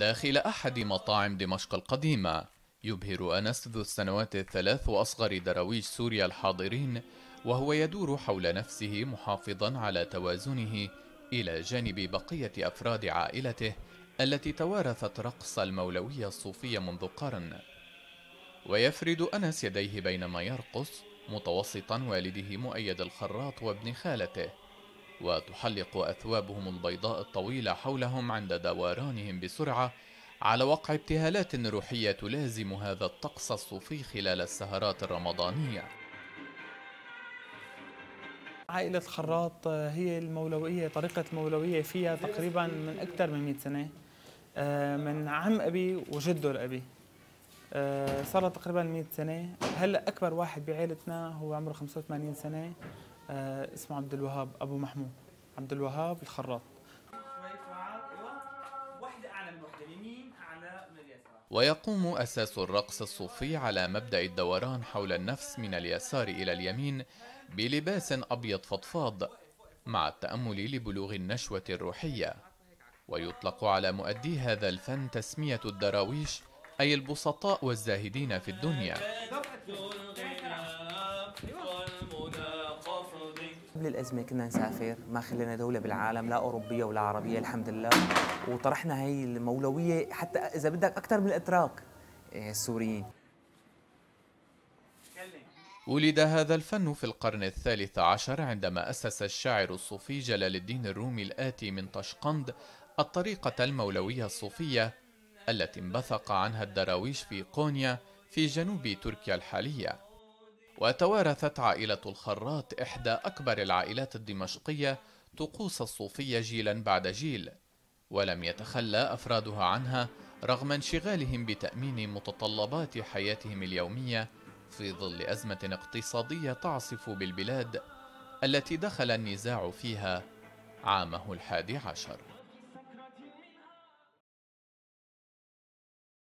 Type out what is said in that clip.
داخل أحد مطاعم دمشق القديمة يبهر أنس ذو السنوات الثلاث وأصغر درويش سوريا الحاضرين وهو يدور حول نفسه محافظا على توازنه إلى جانب بقية أفراد عائلته التي توارثت رقص المولوية الصوفية منذ قرن ويفرد أنس يديه بينما يرقص متوسطا والده مؤيد الخراط وابن خالته وتحلق أثوابهم البيضاء الطويلة حولهم عند دورانهم بسرعة على وقع ابتهالات روحية تلازم هذا الطقس الصوفي خلال السهرات الرمضانية عائلة الخراط هي المولوية طريقة المولوية فيها تقريبا من أكثر من 100 سنة آه، من عم أبي وجده الأبي آه، صار تقريبا 100 سنة هلا أكبر واحد بعائلتنا هو عمره 85 سنة آه، اسمه عبد الوهاب ابو محمود عبد الوهاب الخراط ويقوم أساس الرقص الصوفي على مبدأ الدوران حول النفس من اليسار إلى اليمين بلباس أبيض فضفاض مع التأمل لبلوغ النشوة الروحية ويطلق على مؤدي هذا الفن تسمية الدراويش أي البسطاء والزاهدين في الدنيا قبل الازمه كنا نسافر ما خلينا دوله بالعالم لا اوروبيه ولا عربيه الحمد لله وطرحنا هي المولويه حتى اذا بدك اكثر من الاتراك إيه، السوريين ولد هذا الفن في القرن الثالث عشر عندما أسس الشاعر الصوفي جلال الدين الرومي الآتي من طشقند الطريقة المولوية الصوفية التي انبثق عنها الدراويش في قونيا في جنوب تركيا الحاليه وتوارثت عائلة الخراط إحدى أكبر العائلات الدمشقية طقوس الصوفية جيلا بعد جيل ولم يتخلى أفرادها عنها رغم انشغالهم بتأمين متطلبات حياتهم اليومية في ظل أزمة اقتصادية تعصف بالبلاد التي دخل النزاع فيها عامه الحادي عشر